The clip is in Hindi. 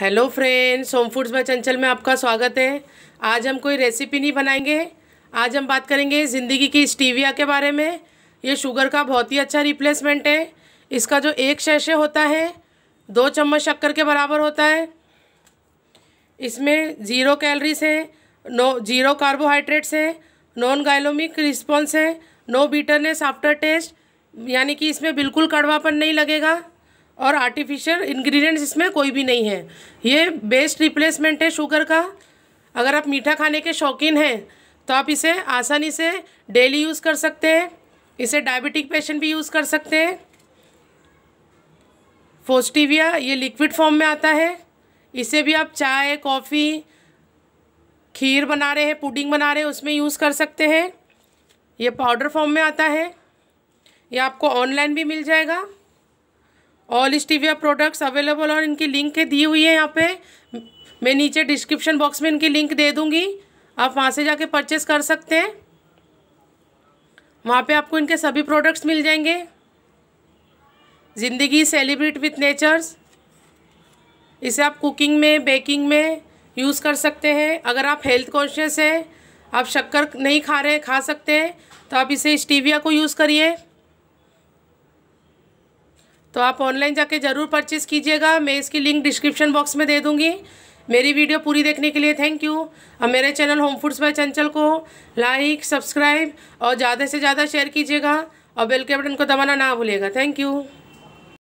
hello friends home foods by Chanchal में आपका स्वागत है आज हम कोई रेसिपी नहीं बनाएंगे आज हम बात करेंगे ज़िंदगी की स्टीविया के बारे में ये शुगर का बहुत ही अच्छा रिप्लेसमेंट है इसका जो एक शैशे होता है दो चम्मच शक्कर के बराबर होता है इसमें ज़ीरो कैलरीज है नो ज़ीरो कार्बोहाइड्रेट्स है नॉन गायलोमिक रिस्पॉन्स है नो बीटरनेस आफ्टर टेस्ट यानी कि इसमें बिल्कुल कड़वापन नहीं लगेगा और आर्टिफिशियल इंग्रेडिएंट्स इसमें कोई भी नहीं है ये बेस्ट रिप्लेसमेंट है शुगर का अगर आप मीठा खाने के शौकीन हैं तो आप इसे आसानी से डेली यूज़ कर सकते हैं इसे डायबिटिक पेशेंट भी यूज़ कर सकते हैं फोस्टिविया ये लिक्विड फॉर्म में आता है इसे भी आप चाय कॉफ़ी खीर बना रहे हैं पुडिंग बना रहे हैं उसमें यूज़ कर सकते हैं ये पाउडर फॉर्म में आता है ये आपको ऑनलाइन भी मिल जाएगा ऑल स्टीविया प्रोडक्ट्स अवेलेबल और इनकी लिंक दी हुई है यहाँ पे मैं नीचे डिस्क्रिप्शन बॉक्स में इनकी लिंक दे दूँगी आप वहाँ से जाके परचेस कर सकते हैं वहाँ पे आपको इनके सभी प्रोडक्ट्स मिल जाएंगे ज़िंदगी सेलिब्रेट विथ नेचर्स इसे आप कुकिंग में बेकिंग में यूज़ कर सकते हैं अगर आप हेल्थ कॉन्शियस हैं आप शक्कर नहीं खा रहे खा सकते हैं तो आप इसे स्टीविया को यूज़ करिए तो आप ऑनलाइन जाके ज़रूर परचेज़ कीजिएगा मैं इसकी लिंक डिस्क्रिप्शन बॉक्स में दे दूँगी मेरी वीडियो पूरी देखने के लिए थैंक यू और मेरे चैनल होम फूड्स बाय चंचल को लाइक सब्सक्राइब और ज़्यादा से ज़्यादा शेयर कीजिएगा और बेल के बटन को दबाना ना भूलिएगा थैंक यू